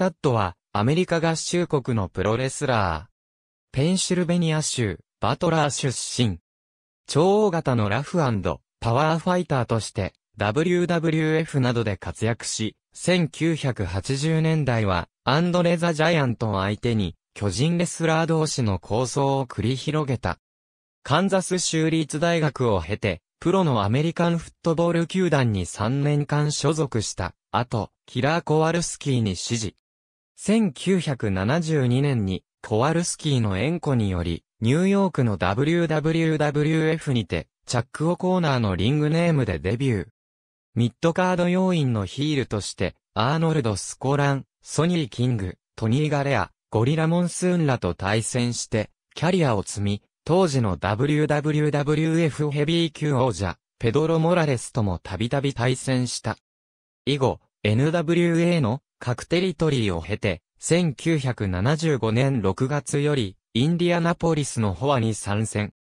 タッドは、アメリカ合衆国のプロレスラー。ペンシルベニア州、バトラー出身。超大型のラフパワーファイターとして、WWF などで活躍し、1980年代は、アンドレ・ザ・ジャイアントを相手に、巨人レスラー同士の構想を繰り広げた。カンザス州立大学を経て、プロのアメリカンフットボール球団に3年間所属した、後、キラー・コワルスキーに指示。1972年に、コワルスキーの縁故により、ニューヨークの WWWF にて、チャック・オコーナーのリングネームでデビュー。ミッドカード要員のヒールとして、アーノルド・スコラン、ソニー・キング、トニー・ガレア、ゴリラ・モンスーンらと対戦して、キャリアを積み、当時の WWWF ヘビー級王者、ペドロ・モラレスともたびたび対戦した。以後、NWA の各テリトリーを経て、1975年6月より、インディアナポリスのホアに参戦。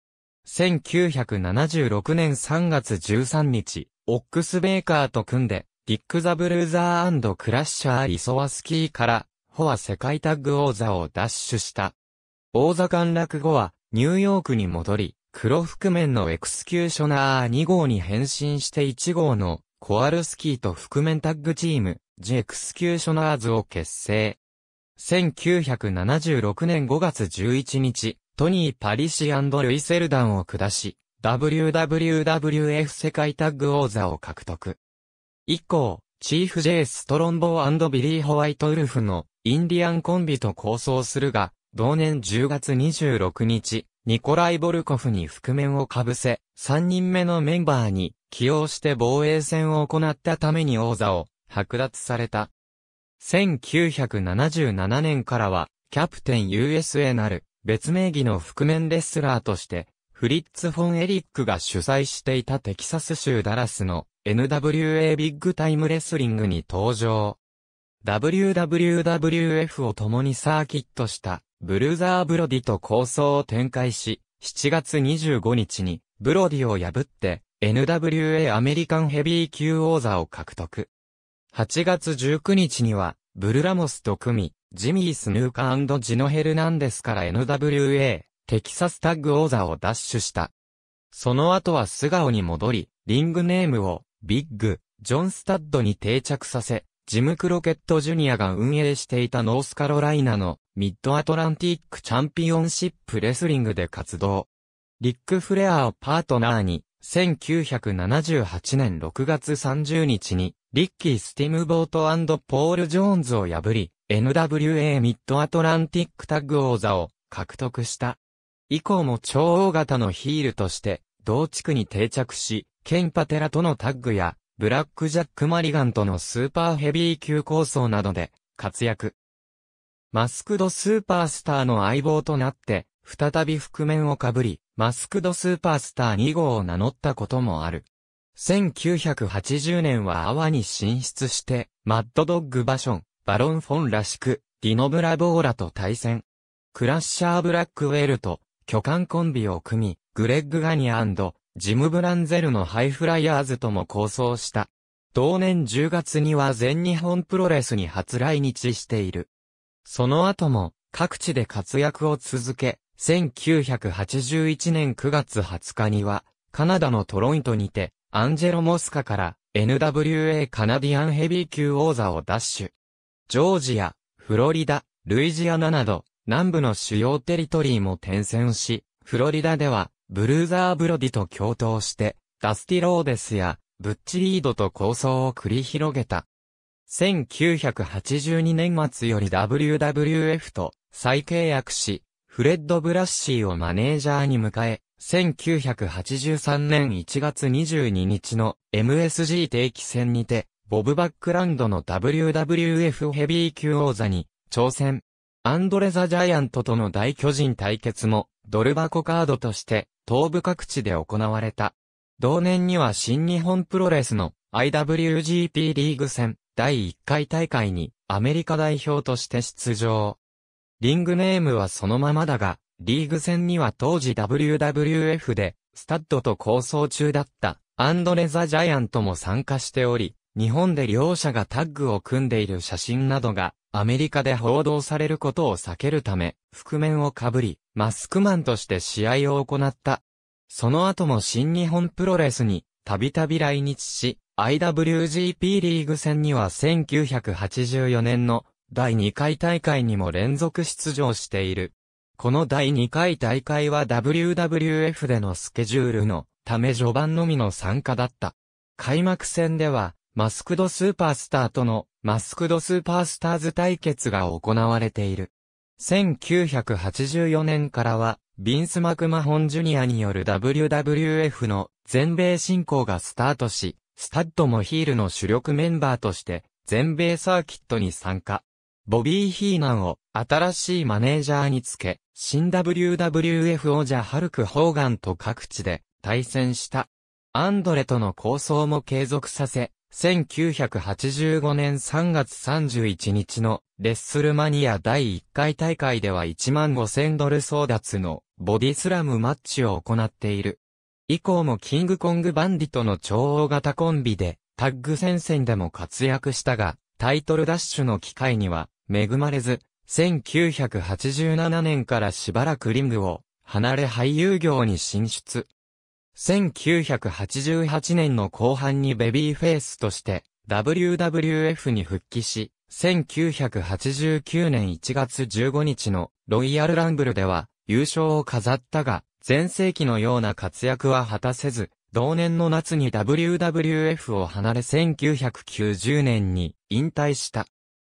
1976年3月13日、オックスベーカーと組んで、ディック・ザ・ブルーザークラッシャー・リソワスキーから、ホア世界タッグ王座を奪取した。王座陥落後は、ニューヨークに戻り、黒覆面のエクスキューショナー2号に変身して1号の、コアルスキーと覆面タッグチーム、ジエクスキューショナーズを結成。1976年5月11日、トニー・パリシルイ・セルダンを下し、WWWF 世界タッグ王座を獲得。以降、チーフ・ジェイ・ストロンボービリー・ホワイト・ウルフのインディアンコンビと構想するが、同年10月26日、ニコライ・ボルコフに覆面をかぶせ、3人目のメンバーに起用して防衛戦を行ったために王座を剥奪された。1977年からは、キャプテン USA なる、別名義の覆面レスラーとして、フリッツ・フォン・エリックが主催していたテキサス州ダラスの NWA ビッグタイムレスリングに登場。WWWF を共にサーキットしたブルーザー・ブロディと構想を展開し、7月25日にブロディを破って NWA アメリカンヘビー級王座を獲得。8月19日には、ブルラモスと組み、ジミー・スヌーカージノ・ヘルナンデスから NWA、テキサスタッグ王座を奪取した。その後は素顔に戻り、リングネームを、ビッグ、ジョン・スタッドに定着させ、ジム・クロケット・ジュニアが運営していたノースカロライナのミッドアトランティックチャンピオンシップレスリングで活動。リック・フレアをパートナーに、1978年6月30日にリッキー・スティムボートポール・ジョーンズを破り、NWA ミッドアトランティックタッグ王座を獲得した。以降も超大型のヒールとして、同地区に定着し、ケンパテラとのタッグや、ブラック・ジャック・マリガンとのスーパーヘビー級構想などで活躍。マスクドスーパースターの相棒となって、再び覆面をかぶり、マスクドスーパースター2号を名乗ったこともある。1980年はアワに進出して、マッドドッグバション、バロンフォンらしく、ディノブラボーラと対戦。クラッシャーブラックウェルと、巨漢コンビを組み、グレッグ・ガニジム・ブランゼルのハイフライヤーズとも構想した。同年10月には全日本プロレスに初来日している。その後も各地で活躍を続け、1981年9月20日にはカナダのトロイントにてアンジェロ・モスカから NWA カナディアンヘビー級王座を奪取。ジョージア、フロリダ、ルイジアナなど、南部の主要テリトリーも転戦し、フロリダでは、ブルーザー・ブロディと共闘して、ダスティ・ローデスや、ブッチ・リードと構想を繰り広げた。1982年末より WWF と再契約し、フレッド・ブラッシーをマネージャーに迎え、1983年1月22日の MSG 定期戦にて、ボブ・バックランドの WWF ヘビー級王座に挑戦。アンドレ・ザ・ジャイアントとの大巨人対決も、ドル箱カードとして、東部各地で行われた。同年には新日本プロレスの IWGP リーグ戦第1回大会にアメリカ代表として出場。リングネームはそのままだが、リーグ戦には当時 WWF で、スタッドと構想中だった、アンドレ・ザ・ジャイアントも参加しており、日本で両者がタッグを組んでいる写真などが、アメリカで報道されることを避けるため、覆面をかぶり、マスクマンとして試合を行った。その後も新日本プロレスに、たびたび来日し、IWGP リーグ戦には1984年の第2回大会にも連続出場している。この第2回大会は WWF でのスケジュールのため序盤のみの参加だった。開幕戦では、マスクドスーパースターとのマスクドスーパースターズ対決が行われている。1984年からは、ビンス・マクマホン・ジュニアによる WWF の全米進行がスタートし、スタッドもヒールの主力メンバーとして、全米サーキットに参加。ボビー・ヒーナンを新しいマネージャーにつけ、新 WWF 王者ハルク・ホーガンと各地で対戦した。アンドレとの構想も継続させ、1985年3月31日のレッスルマニア第1回大会では1万5000ドル争奪のボディスラムマッチを行っている。以降もキングコングバンディとの超大型コンビでタッグ戦線でも活躍したが、タイトルダッシュの機会には恵まれず、1987年からしばらくリングを離れ俳優業に進出。1988年の後半にベビーフェイスとして WWF に復帰し、1989年1月15日のロイヤルランブルでは優勝を飾ったが、前世紀のような活躍は果たせず、同年の夏に WWF を離れ1990年に引退した。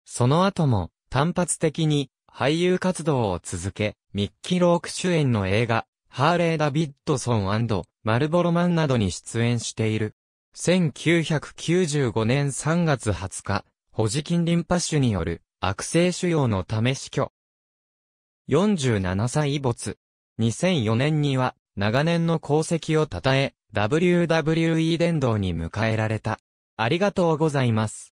その後も単発的に俳優活動を続け、ミッキー・ローク主演の映画、ハーレー・ダビッドソンマルボロマンなどに出演している。1995年3月20日、ホジキンリンパ腫による悪性腫瘍のため死去。47歳没。2004年には長年の功績を称え、WWE 殿堂に迎えられた。ありがとうございます。